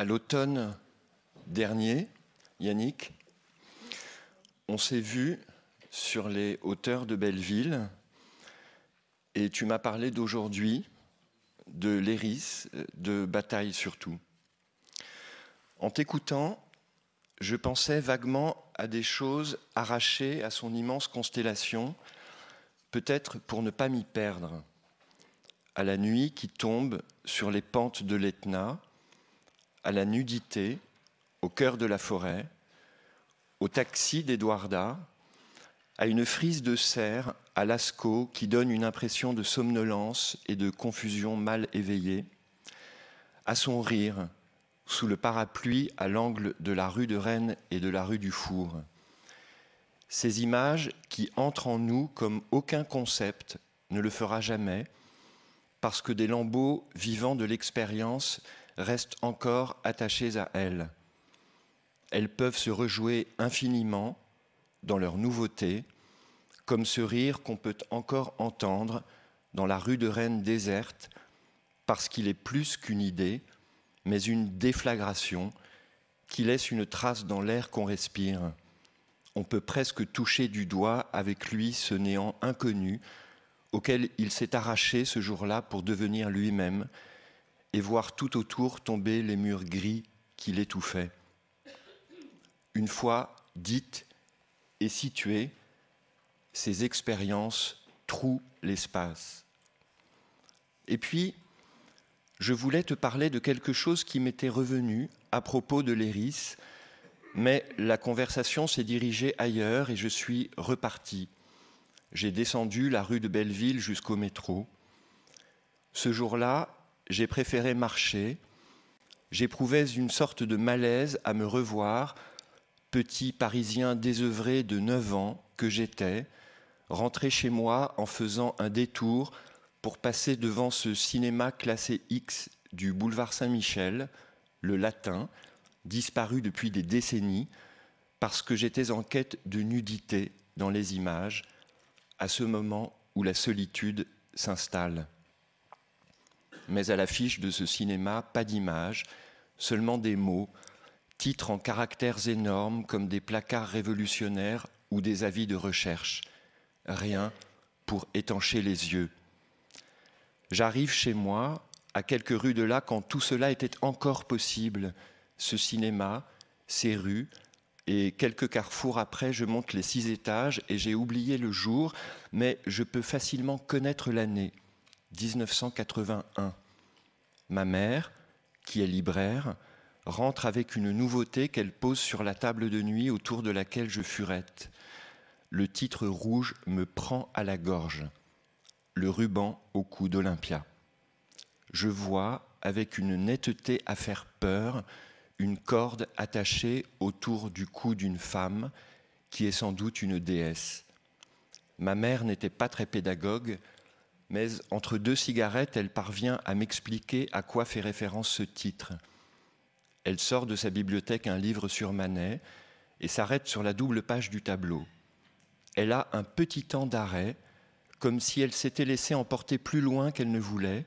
à l'automne dernier, Yannick, on s'est vu sur les hauteurs de Belleville et tu m'as parlé d'aujourd'hui, de l'Héris, de bataille surtout. En t'écoutant, je pensais vaguement à des choses arrachées à son immense constellation, peut-être pour ne pas m'y perdre, à la nuit qui tombe sur les pentes de l'Etna, à la nudité, au cœur de la forêt, au taxi d'Edouarda, à une frise de serre à Lascaux qui donne une impression de somnolence et de confusion mal éveillée, à son rire sous le parapluie à l'angle de la rue de Rennes et de la rue du Four. Ces images qui entrent en nous comme aucun concept ne le fera jamais, parce que des lambeaux vivants de l'expérience restent encore attachées à elles. Elles peuvent se rejouer infiniment dans leur nouveauté, comme ce rire qu'on peut encore entendre dans la rue de Rennes déserte, parce qu'il est plus qu'une idée, mais une déflagration qui laisse une trace dans l'air qu'on respire. On peut presque toucher du doigt avec lui ce néant inconnu auquel il s'est arraché ce jour-là pour devenir lui-même, et voir tout autour tomber les murs gris qui l'étouffaient. Une fois dites et situées, ces expériences trouent l'espace. Et puis, je voulais te parler de quelque chose qui m'était revenu à propos de l'Éris, mais la conversation s'est dirigée ailleurs et je suis reparti. J'ai descendu la rue de Belleville jusqu'au métro. Ce jour-là, j'ai préféré marcher. J'éprouvais une sorte de malaise à me revoir, petit Parisien désœuvré de 9 ans que j'étais, rentré chez moi en faisant un détour pour passer devant ce cinéma classé X du boulevard Saint-Michel, le latin, disparu depuis des décennies, parce que j'étais en quête de nudité dans les images, à ce moment où la solitude s'installe mais à l'affiche de ce cinéma, pas d'image, seulement des mots, titres en caractères énormes comme des placards révolutionnaires ou des avis de recherche. Rien pour étancher les yeux. J'arrive chez moi, à quelques rues de là, quand tout cela était encore possible. Ce cinéma, ces rues, et quelques carrefours après, je monte les six étages et j'ai oublié le jour, mais je peux facilement connaître l'année. 1981. Ma mère, qui est libraire, rentre avec une nouveauté qu'elle pose sur la table de nuit autour de laquelle je furette. Le titre rouge me prend à la gorge. Le ruban au cou d'Olympia. Je vois, avec une netteté à faire peur, une corde attachée autour du cou d'une femme qui est sans doute une déesse. Ma mère n'était pas très pédagogue, mais entre deux cigarettes, elle parvient à m'expliquer à quoi fait référence ce titre. Elle sort de sa bibliothèque un livre sur Manet et s'arrête sur la double page du tableau. Elle a un petit temps d'arrêt, comme si elle s'était laissée emporter plus loin qu'elle ne voulait,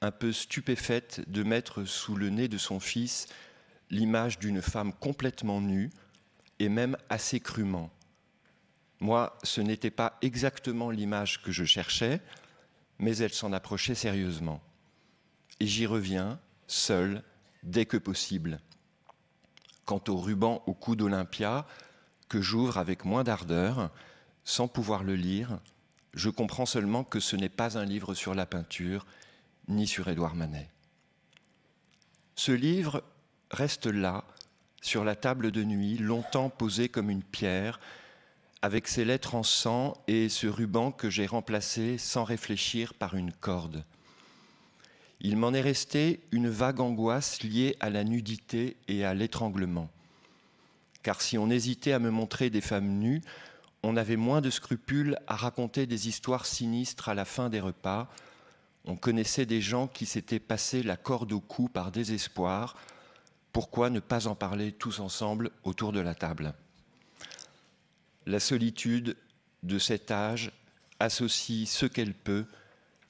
un peu stupéfaite de mettre sous le nez de son fils l'image d'une femme complètement nue et même assez crûment. Moi, ce n'était pas exactement l'image que je cherchais, mais elle s'en approchait sérieusement. Et j'y reviens, seul, dès que possible. Quant au ruban au cou d'Olympia, que j'ouvre avec moins d'ardeur, sans pouvoir le lire, je comprends seulement que ce n'est pas un livre sur la peinture, ni sur Édouard Manet. Ce livre reste là, sur la table de nuit, longtemps posé comme une pierre, avec ses lettres en sang et ce ruban que j'ai remplacé sans réfléchir par une corde. Il m'en est resté une vague angoisse liée à la nudité et à l'étranglement. Car si on hésitait à me montrer des femmes nues, on avait moins de scrupules à raconter des histoires sinistres à la fin des repas. On connaissait des gens qui s'étaient passés la corde au cou par désespoir. Pourquoi ne pas en parler tous ensemble autour de la table la solitude de cet âge associe ce qu'elle peut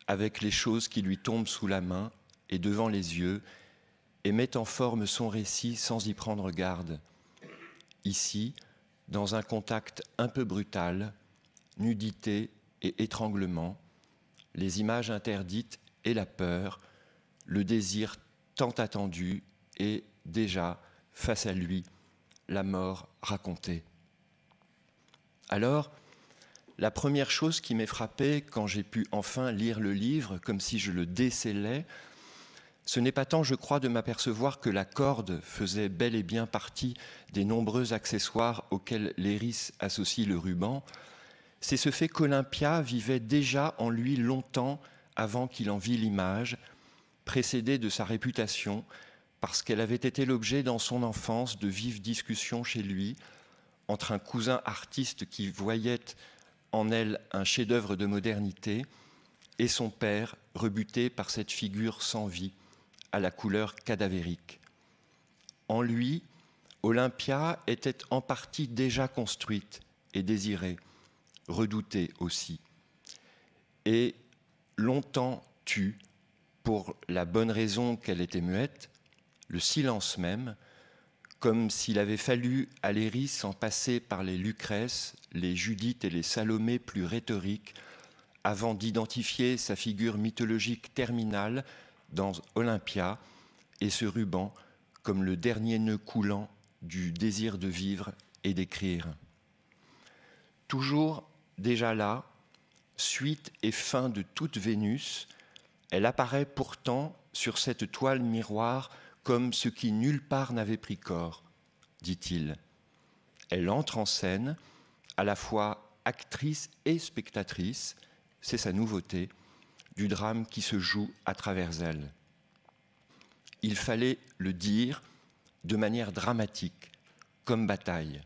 avec les choses qui lui tombent sous la main et devant les yeux, et met en forme son récit sans y prendre garde. Ici, dans un contact un peu brutal, nudité et étranglement, les images interdites et la peur, le désir tant attendu et déjà, face à lui, la mort racontée. Alors, la première chose qui m'est frappée quand j'ai pu enfin lire le livre, comme si je le décelais, ce n'est pas tant, je crois, de m'apercevoir que la corde faisait bel et bien partie des nombreux accessoires auxquels Léris associe le ruban, c'est ce fait qu'Olympia vivait déjà en lui longtemps avant qu'il en vit l'image, précédée de sa réputation, parce qu'elle avait été l'objet dans son enfance de vives discussions chez lui, entre un cousin artiste qui voyait en elle un chef-d'œuvre de modernité et son père rebuté par cette figure sans vie, à la couleur cadavérique. En lui, Olympia était en partie déjà construite et désirée, redoutée aussi, et longtemps tue, pour la bonne raison qu'elle était muette, le silence même, comme s'il avait fallu à l'Éris en passer par les Lucrèces, les Judith et les Salomées plus rhétoriques, avant d'identifier sa figure mythologique terminale dans Olympia et ce ruban comme le dernier nœud coulant du désir de vivre et d'écrire. Toujours déjà là, suite et fin de toute Vénus, elle apparaît pourtant sur cette toile miroir comme ce qui nulle part n'avait pris corps, dit-il. Elle entre en scène, à la fois actrice et spectatrice, c'est sa nouveauté, du drame qui se joue à travers elle. Il fallait le dire de manière dramatique, comme bataille.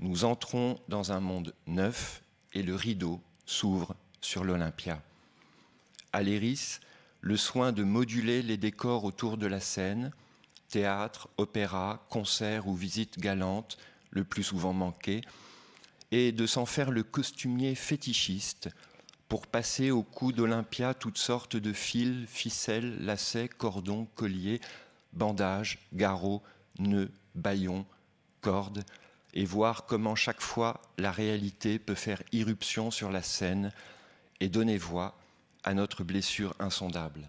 Nous entrons dans un monde neuf et le rideau s'ouvre sur l'Olympia. Aléris le soin de moduler les décors autour de la scène, théâtre, opéra, concert ou visite galante, le plus souvent manqué, et de s'en faire le costumier fétichiste pour passer au cou d'Olympia toutes sortes de fils, ficelles, lacets, cordons, colliers, bandages, garrots, nœuds, baillons, cordes, et voir comment chaque fois la réalité peut faire irruption sur la scène et donner voix à notre blessure insondable.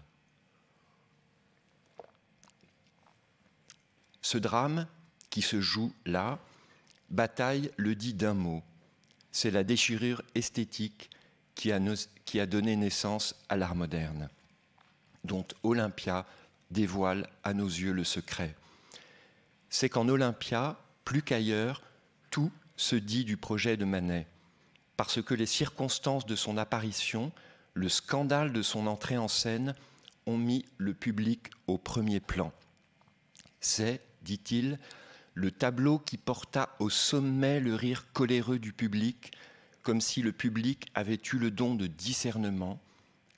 Ce drame qui se joue là, bataille le dit d'un mot, c'est la déchirure esthétique qui a, qui a donné naissance à l'art moderne, dont Olympia dévoile à nos yeux le secret. C'est qu'en Olympia, plus qu'ailleurs, tout se dit du projet de Manet, parce que les circonstances de son apparition le scandale de son entrée en scène ont mis le public au premier plan. C'est, dit-il, le tableau qui porta au sommet le rire coléreux du public, comme si le public avait eu le don de discernement,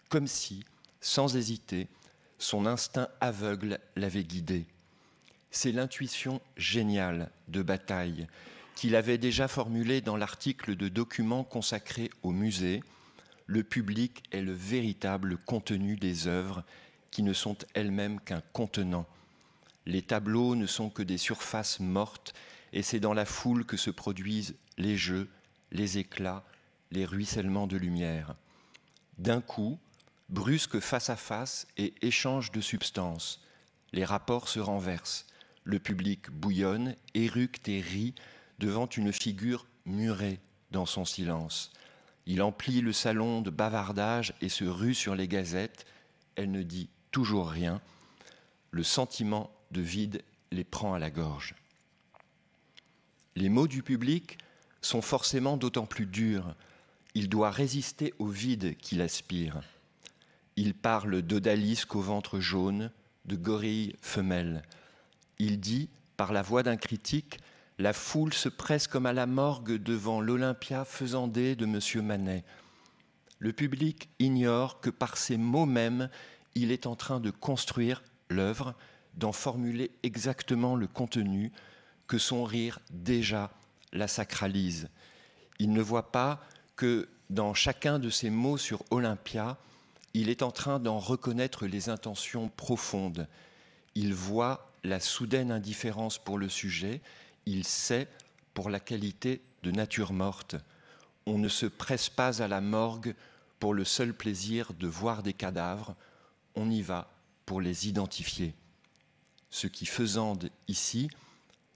comme si, sans hésiter, son instinct aveugle l'avait guidé. C'est l'intuition géniale de Bataille qu'il avait déjà formulée dans l'article de document consacré au musée, le public est le véritable contenu des œuvres qui ne sont elles-mêmes qu'un contenant. Les tableaux ne sont que des surfaces mortes et c'est dans la foule que se produisent les jeux, les éclats, les ruissellements de lumière. D'un coup, brusque face à face et échange de substances. Les rapports se renversent. Le public bouillonne, éructe et rit devant une figure murée dans son silence. Il emplit le salon de bavardages et se rue sur les gazettes. Elle ne dit toujours rien. Le sentiment de vide les prend à la gorge. Les mots du public sont forcément d'autant plus durs. Il doit résister au vide qu'il aspire. Il parle d'odalisque au ventre jaune, de gorilles femelles. Il dit, par la voix d'un critique, la foule se presse comme à la morgue devant l'Olympia faisandé de M. Manet. Le public ignore que par ces mots mêmes, il est en train de construire l'œuvre, d'en formuler exactement le contenu, que son rire déjà la sacralise. Il ne voit pas que dans chacun de ses mots sur Olympia, il est en train d'en reconnaître les intentions profondes. Il voit la soudaine indifférence pour le sujet, il sait pour la qualité de nature morte. On ne se presse pas à la morgue pour le seul plaisir de voir des cadavres, on y va pour les identifier. Ce qui faisande ici,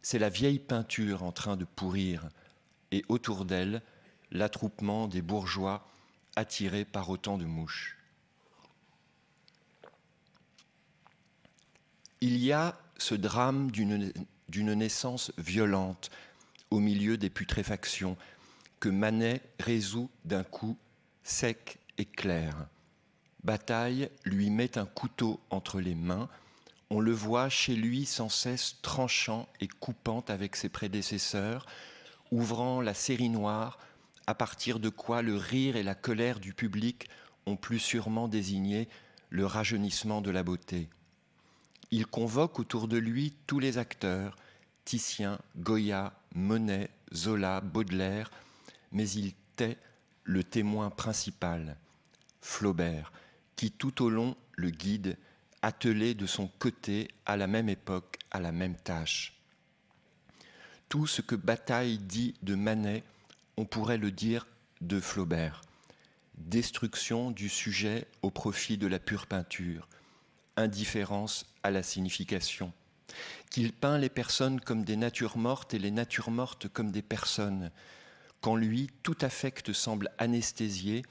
c'est la vieille peinture en train de pourrir, et autour d'elle, l'attroupement des bourgeois attirés par autant de mouches. Il y a ce drame d'une d'une naissance violente au milieu des putréfactions que Manet résout d'un coup sec et clair. Bataille lui met un couteau entre les mains. On le voit chez lui sans cesse tranchant et coupant avec ses prédécesseurs, ouvrant la série noire, à partir de quoi le rire et la colère du public ont plus sûrement désigné le rajeunissement de la beauté il convoque autour de lui tous les acteurs, Titien, Goya, Monet, Zola, Baudelaire, mais il tait le témoin principal, Flaubert, qui tout au long le guide, attelé de son côté à la même époque, à la même tâche. Tout ce que Bataille dit de Manet, on pourrait le dire de Flaubert. Destruction du sujet au profit de la pure peinture, indifférence à la signification, qu'il peint les personnes comme des natures mortes et les natures mortes comme des personnes, qu'en lui tout affect semble anesthésié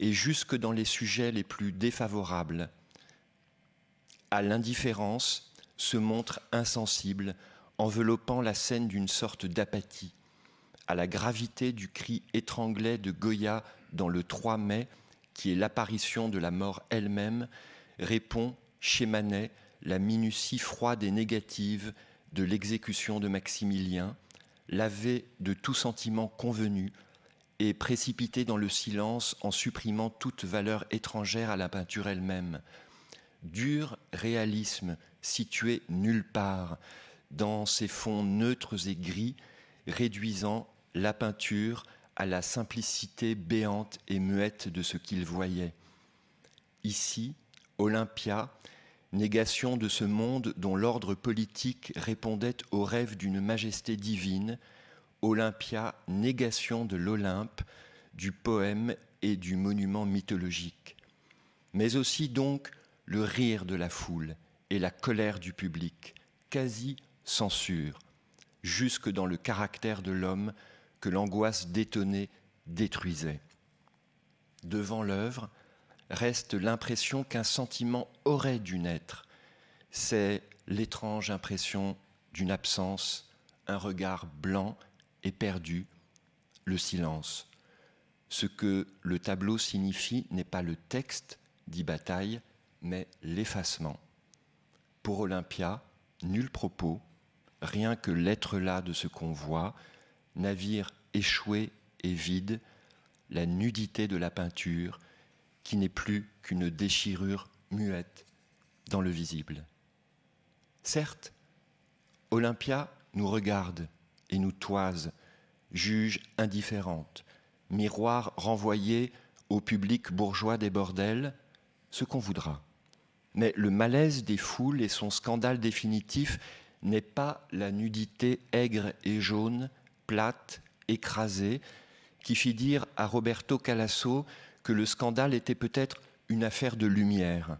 et jusque dans les sujets les plus défavorables. À l'indifférence se montre insensible, enveloppant la scène d'une sorte d'apathie. À la gravité du cri étranglé de Goya dans le 3 mai, qui est l'apparition de la mort elle-même, répond chez Manet la minutie froide et négative de l'exécution de Maximilien, lavée de tout sentiment convenu et précipité dans le silence en supprimant toute valeur étrangère à la peinture elle-même. Dur réalisme situé nulle part, dans ses fonds neutres et gris, réduisant la peinture à la simplicité béante et muette de ce qu'il voyait. Ici, Olympia négation de ce monde dont l'ordre politique répondait au rêve d'une majesté divine, Olympia, négation de l'Olympe, du poème et du monument mythologique, mais aussi donc le rire de la foule et la colère du public, quasi censure, jusque dans le caractère de l'homme que l'angoisse détonnée détruisait. Devant l'œuvre, reste l'impression qu'un sentiment aurait dû naître. C'est l'étrange impression d'une absence, un regard blanc et perdu, le silence. Ce que le tableau signifie n'est pas le texte, dit Bataille, mais l'effacement. Pour Olympia, nul propos, rien que l'être là de ce qu'on voit, navire échoué et vide, la nudité de la peinture, qui n'est plus qu'une déchirure muette dans le visible. Certes, Olympia nous regarde et nous toise, juge indifférente, miroir renvoyé au public bourgeois des bordels, ce qu'on voudra. Mais le malaise des foules et son scandale définitif n'est pas la nudité aigre et jaune, plate, écrasée, qui fit dire à Roberto Calasso que le scandale était peut-être une affaire de lumière,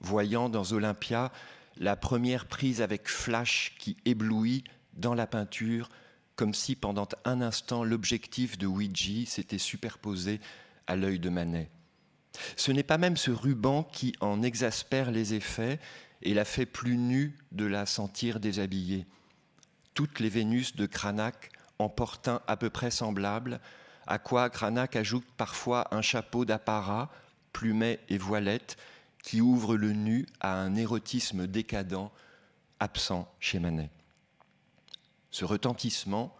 voyant dans Olympia la première prise avec flash qui éblouit dans la peinture, comme si pendant un instant l'objectif de Ouija s'était superposé à l'œil de Manet. Ce n'est pas même ce ruban qui en exaspère les effets et la fait plus nue de la sentir déshabillée. Toutes les Vénus de Cranach en portant à peu près semblable, à quoi Cranach ajoute parfois un chapeau d'apparat, plumet et voilette, qui ouvre le nu à un érotisme décadent absent chez Manet. Ce retentissement,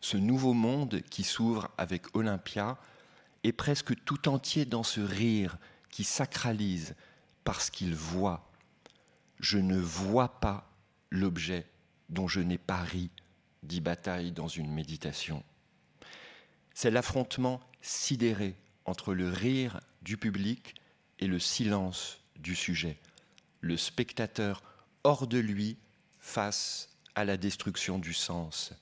ce nouveau monde qui s'ouvre avec Olympia, est presque tout entier dans ce rire qui sacralise parce qu'il voit. Je ne vois pas l'objet dont je n'ai pas ri, dit Bataille dans une méditation c'est l'affrontement sidéré entre le rire du public et le silence du sujet, le spectateur hors de lui face à la destruction du sens,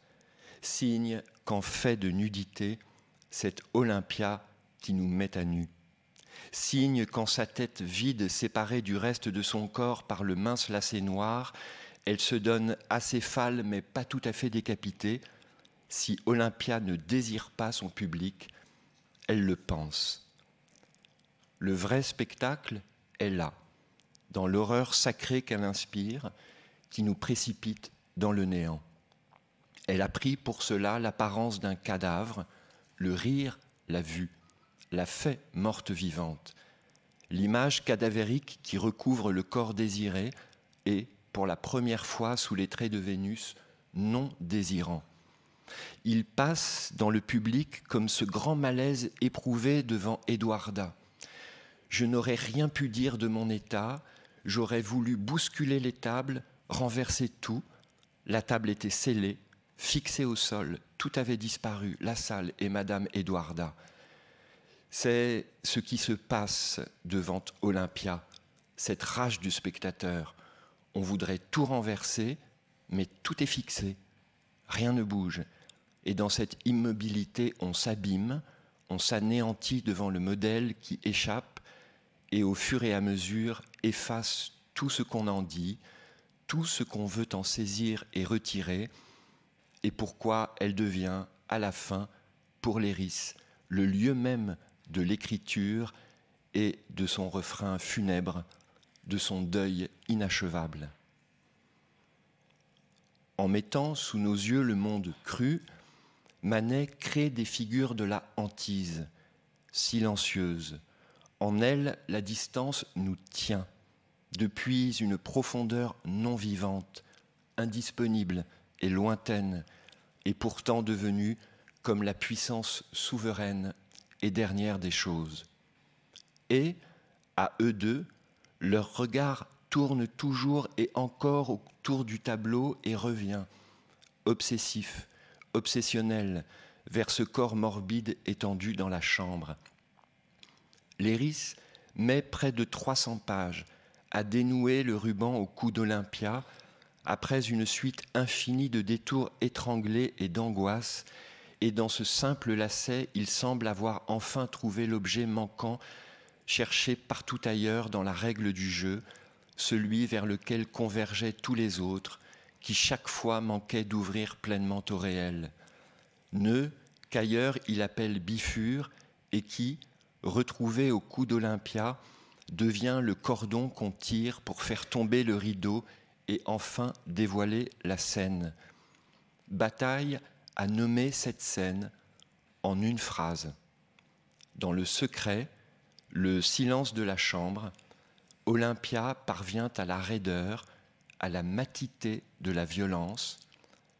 signe qu'en fait de nudité, cette Olympia qui nous met à nu, signe qu'en sa tête vide, séparée du reste de son corps par le mince lacet noir, elle se donne assez acéphale mais pas tout à fait décapitée, si Olympia ne désire pas son public, elle le pense. Le vrai spectacle est là, dans l'horreur sacrée qu'elle inspire, qui nous précipite dans le néant. Elle a pris pour cela l'apparence d'un cadavre, le rire l'a vue, l'a fait morte vivante. L'image cadavérique qui recouvre le corps désiré est, pour la première fois sous les traits de Vénus, non désirant il passe dans le public comme ce grand malaise éprouvé devant Eduarda. Je n'aurais rien pu dire de mon état, j'aurais voulu bousculer les tables, renverser tout. La table était scellée, fixée au sol, tout avait disparu, la salle et Madame Eduarda. C'est ce qui se passe devant Olympia, cette rage du spectateur. On voudrait tout renverser, mais tout est fixé, rien ne bouge. Et dans cette immobilité, on s'abîme, on s'anéantit devant le modèle qui échappe et au fur et à mesure efface tout ce qu'on en dit, tout ce qu'on veut en saisir et retirer, et pourquoi elle devient, à la fin, pour l'Éris, le lieu même de l'écriture et de son refrain funèbre, de son deuil inachevable. En mettant sous nos yeux le monde cru, Manet crée des figures de la hantise, silencieuses. En elles, la distance nous tient, depuis une profondeur non vivante, indisponible et lointaine, et pourtant devenue comme la puissance souveraine et dernière des choses. Et, à eux deux, leur regard tourne toujours et encore autour du tableau et revient, obsessif, Obsessionnel vers ce corps morbide étendu dans la chambre. Léris met près de 300 pages à dénouer le ruban au cou d'Olympia après une suite infinie de détours étranglés et d'angoisses, et dans ce simple lacet, il semble avoir enfin trouvé l'objet manquant, cherché partout ailleurs dans la règle du jeu, celui vers lequel convergeaient tous les autres, qui chaque fois manquait d'ouvrir pleinement au réel. Nœud qu'ailleurs il appelle bifur, et qui, retrouvé au coup d'Olympia, devient le cordon qu'on tire pour faire tomber le rideau et enfin dévoiler la scène. Bataille a nommé cette scène en une phrase. Dans le secret, le silence de la chambre, Olympia parvient à la raideur, à la matité de la violence,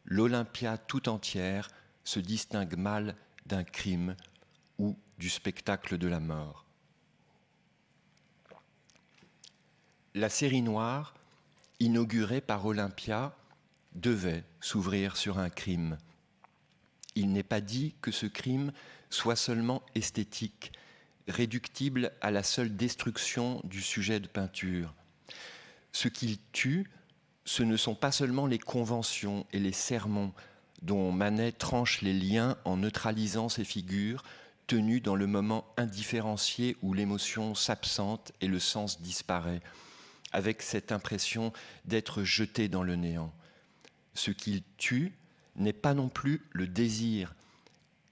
l'Olympia tout entière se distingue mal d'un crime ou du spectacle de la mort. La série noire, inaugurée par Olympia, devait s'ouvrir sur un crime. Il n'est pas dit que ce crime soit seulement esthétique, réductible à la seule destruction du sujet de peinture. Ce qu'il tue, ce ne sont pas seulement les conventions et les sermons dont Manet tranche les liens en neutralisant ces figures tenues dans le moment indifférencié où l'émotion s'absente et le sens disparaît, avec cette impression d'être jeté dans le néant. Ce qu'il tue n'est pas non plus le désir,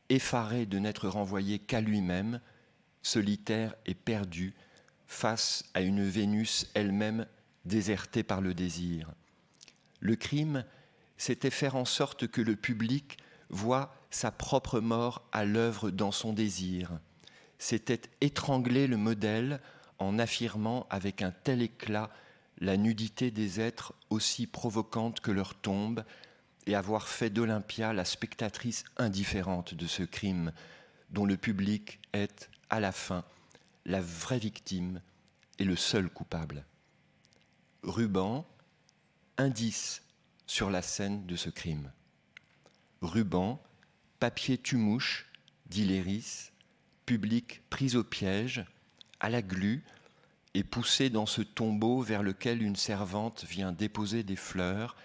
effaré de n'être renvoyé qu'à lui-même, solitaire et perdu, face à une Vénus elle-même désertée par le désir. Le crime, c'était faire en sorte que le public voit sa propre mort à l'œuvre dans son désir. C'était étrangler le modèle en affirmant avec un tel éclat la nudité des êtres aussi provocante que leur tombe et avoir fait d'Olympia la spectatrice indifférente de ce crime dont le public est, à la fin, la vraie victime et le seul coupable. Ruban, Indice sur la scène de ce crime. Ruban, papier tumouche, d'Iléris, public pris au piège, à la glu, et poussé dans ce tombeau vers lequel une servante vient déposer des fleurs,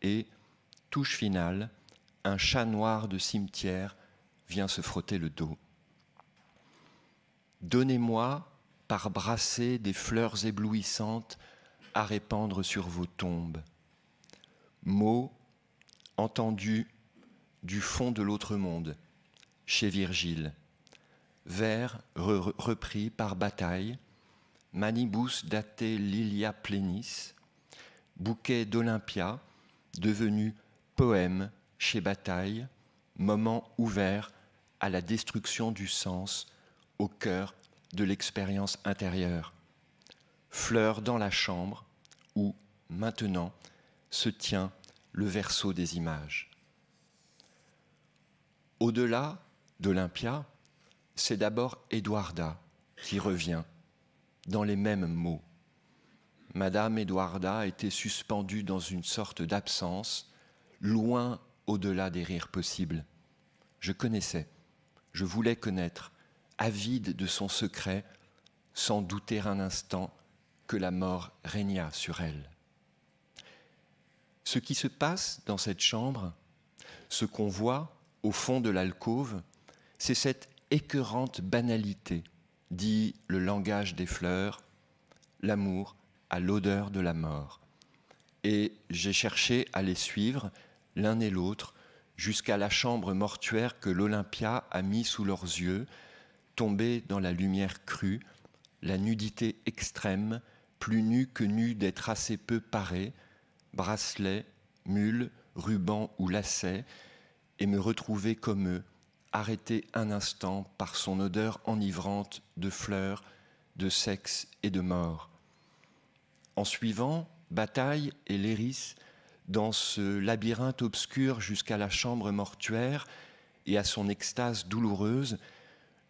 et, touche finale, un chat noir de cimetière vient se frotter le dos. Donnez-moi, par brasser des fleurs éblouissantes à répandre sur vos tombes. Mots entendus du fond de l'autre monde, chez Virgile, vers repris par Bataille, manibus daté lilia plenis, bouquet d'Olympia, devenu poème chez Bataille, moment ouvert à la destruction du sens au cœur de l'expérience intérieure. Fleur dans la chambre où, maintenant, se tient le verso des images. Au-delà d'Olympia, c'est d'abord Eduarda qui revient dans les mêmes mots. Madame Eduarda était suspendue dans une sorte d'absence, loin au-delà des rires possibles. Je connaissais, je voulais connaître, avide de son secret, sans douter un instant que la mort régna sur elle ce qui se passe dans cette chambre, ce qu'on voit au fond de l'alcôve, c'est cette écœurante banalité, dit le langage des fleurs, l'amour à l'odeur de la mort. Et j'ai cherché à les suivre, l'un et l'autre, jusqu'à la chambre mortuaire que l'Olympia a mis sous leurs yeux, tombée dans la lumière crue, la nudité extrême, plus nue que nue d'être assez peu parée, bracelets, mules, rubans ou lacets, et me retrouver comme eux, arrêté un instant par son odeur enivrante de fleurs, de sexe et de mort. En suivant, Bataille et Léris, dans ce labyrinthe obscur jusqu'à la chambre mortuaire et à son extase douloureuse,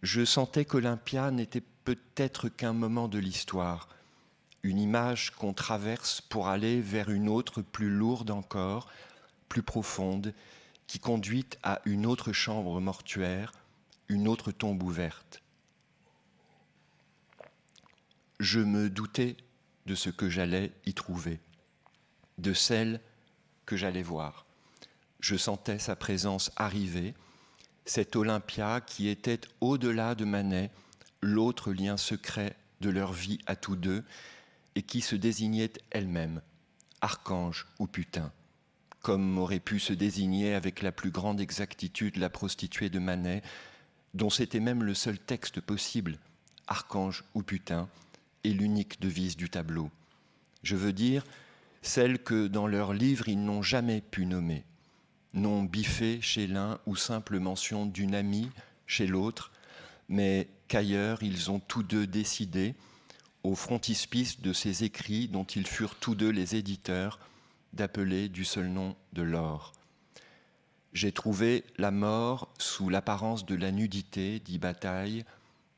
je sentais qu'Olympia n'était peut-être qu'un moment de l'histoire, une image qu'on traverse pour aller vers une autre plus lourde encore, plus profonde, qui conduit à une autre chambre mortuaire, une autre tombe ouverte. Je me doutais de ce que j'allais y trouver, de celle que j'allais voir. Je sentais sa présence arriver, cette Olympia qui était au-delà de Manet, l'autre lien secret de leur vie à tous deux, et qui se désignait elle-même, archange ou putain, comme aurait pu se désigner avec la plus grande exactitude la prostituée de Manet, dont c'était même le seul texte possible, archange ou putain, et l'unique devise du tableau. Je veux dire, celle que dans leurs livres ils n'ont jamais pu nommer. Nom biffé chez l'un ou simple mention d'une amie chez l'autre, mais qu'ailleurs ils ont tous deux décidé, au frontispice de ces écrits dont ils furent tous deux les éditeurs, d'appeler du seul nom de l'or. J'ai trouvé la mort sous l'apparence de la nudité, dit Bataille,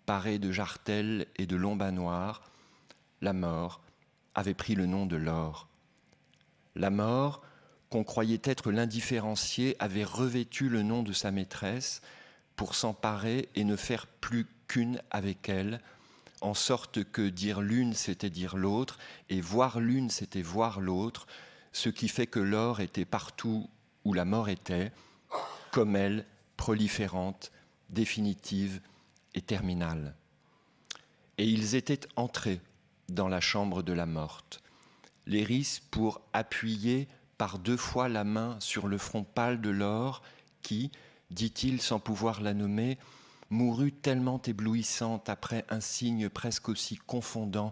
parée de jartel et de lombas noirs. La mort avait pris le nom de l'or. La mort, qu'on croyait être l'indifférencié, avait revêtu le nom de sa maîtresse pour s'emparer et ne faire plus qu'une avec elle, en sorte que dire l'une, c'était dire l'autre, et voir l'une, c'était voir l'autre, ce qui fait que l'or était partout où la mort était, comme elle, proliférante, définitive et terminale. Et ils étaient entrés dans la chambre de la morte, l'iris pour appuyer par deux fois la main sur le front pâle de l'or qui, dit-il sans pouvoir la nommer, mourut tellement éblouissante après un signe presque aussi confondant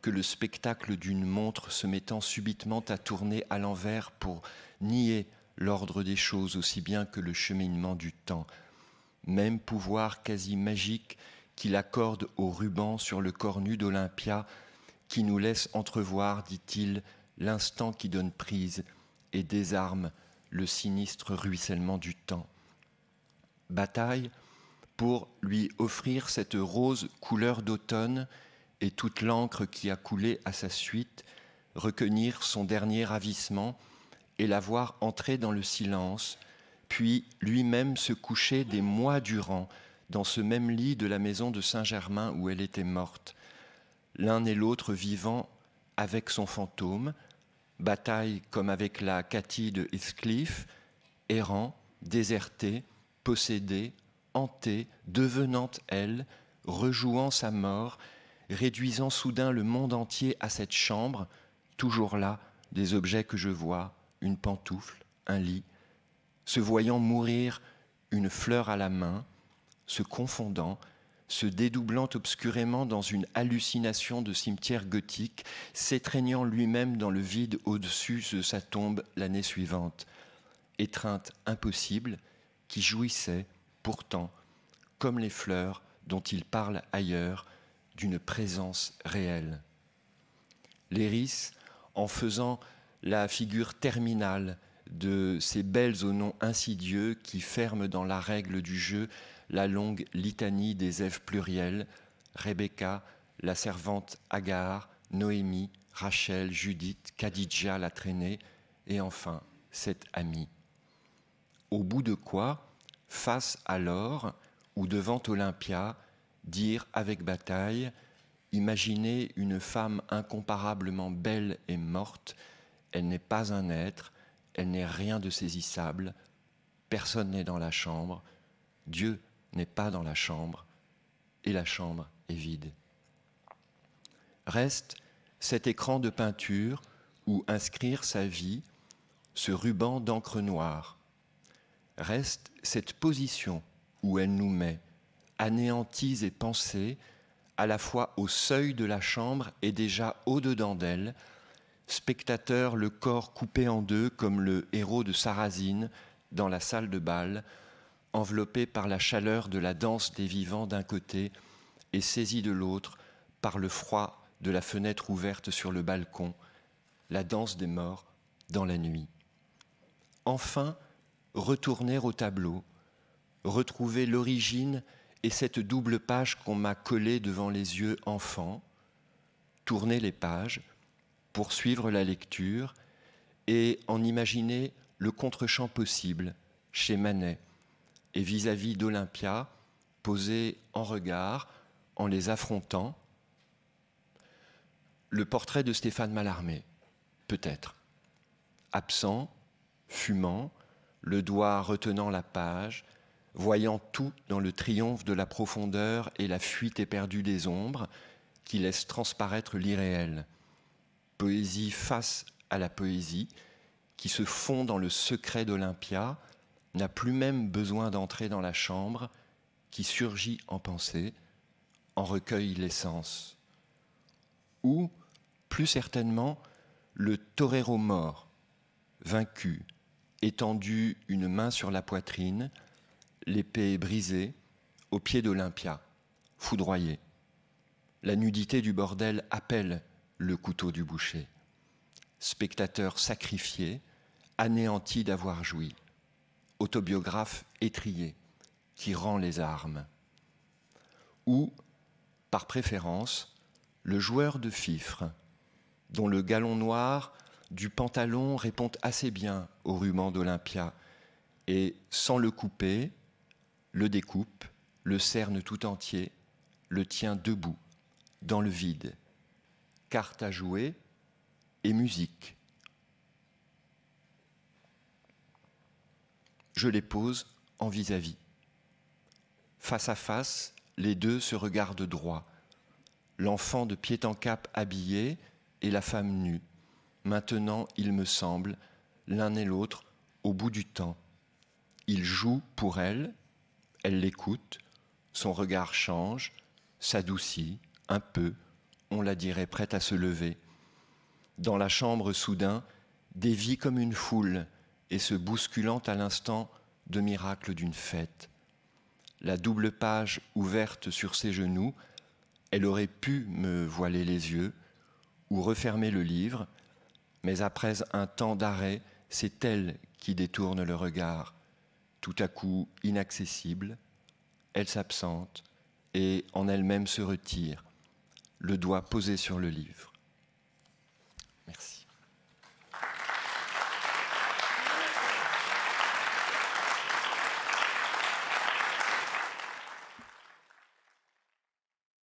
que le spectacle d'une montre se mettant subitement à tourner à l'envers pour nier l'ordre des choses aussi bien que le cheminement du temps. Même pouvoir quasi magique qu'il accorde au ruban sur le corps nu d'Olympia, qui nous laisse entrevoir, dit-il, l'instant qui donne prise et désarme le sinistre ruissellement du temps. Bataille, pour lui offrir cette rose couleur d'automne et toute l'encre qui a coulé à sa suite, recueillir son dernier ravissement et la voir entrer dans le silence, puis lui-même se coucher des mois durant dans ce même lit de la maison de Saint-Germain où elle était morte, l'un et l'autre vivant avec son fantôme, bataille comme avec la Cathy de Heathcliff, errant, déserté, possédé, devenant elle, rejouant sa mort, réduisant soudain le monde entier à cette chambre, toujours là, des objets que je vois, une pantoufle, un lit, se voyant mourir, une fleur à la main, se confondant, se dédoublant obscurément dans une hallucination de cimetière gothique, s'étreignant lui-même dans le vide au-dessus de sa tombe l'année suivante. Étreinte impossible, qui jouissait, pourtant, comme les fleurs dont il parle ailleurs, d'une présence réelle. L'éris, en faisant la figure terminale de ces belles au nom insidieux qui ferment dans la règle du jeu la longue litanie des Èves plurielles, Rebecca, la servante Agar, Noémie, Rachel, Judith, Khadija la traînée, et enfin cette amie. Au bout de quoi, face à l'or ou devant Olympia, dire avec bataille Imaginez une femme incomparablement belle et morte, elle n'est pas un être, elle n'est rien de saisissable, personne n'est dans la chambre, Dieu n'est pas dans la chambre, et la chambre est vide. Reste cet écran de peinture où inscrire sa vie, ce ruban d'encre noire, reste cette position où elle nous met, anéantis et pensés, à la fois au seuil de la chambre et déjà au-dedans d'elle, spectateur le corps coupé en deux comme le héros de sarrasine dans la salle de bal, enveloppé par la chaleur de la danse des vivants d'un côté et saisi de l'autre par le froid de la fenêtre ouverte sur le balcon, la danse des morts dans la nuit. Enfin, retourner au tableau, retrouver l'origine et cette double page qu'on m'a collée devant les yeux enfant, tourner les pages, poursuivre la lecture et en imaginer le contre-champ possible chez Manet et vis-à-vis d'Olympia, posé en regard, en les affrontant, le portrait de Stéphane Mallarmé, peut-être, absent, fumant, le doigt retenant la page, voyant tout dans le triomphe de la profondeur et la fuite éperdue des ombres qui laisse transparaître l'irréel. Poésie face à la poésie, qui se fond dans le secret d'Olympia, n'a plus même besoin d'entrer dans la chambre, qui surgit en pensée, en recueille l'essence. Ou, plus certainement, le torero mort, vaincu, étendu une main sur la poitrine, l'épée brisée, au pied d'Olympia, foudroyé. La nudité du bordel appelle le couteau du boucher. Spectateur sacrifié, anéanti d'avoir joui. Autobiographe étrié, qui rend les armes. Ou, par préférence, le joueur de fifre, dont le galon noir du pantalon répond assez bien au ruban d'Olympia et sans le couper, le découpe, le cerne tout entier, le tient debout, dans le vide. Carte à jouer et musique. Je les pose en vis-à-vis. -vis. Face à face, les deux se regardent droit. L'enfant de pied en cap habillé et la femme nue. Maintenant, il me semble, l'un et l'autre, au bout du temps. Il joue pour elle, elle l'écoute, son regard change, s'adoucit, un peu, on la dirait prête à se lever. Dans la chambre, soudain, dévie comme une foule et se bousculant à l'instant de miracle d'une fête. La double page ouverte sur ses genoux, elle aurait pu me voiler les yeux ou refermer le livre, mais après un temps d'arrêt, c'est elle qui détourne le regard. Tout à coup inaccessible, elle s'absente et en elle-même se retire, le doigt posé sur le livre. Merci.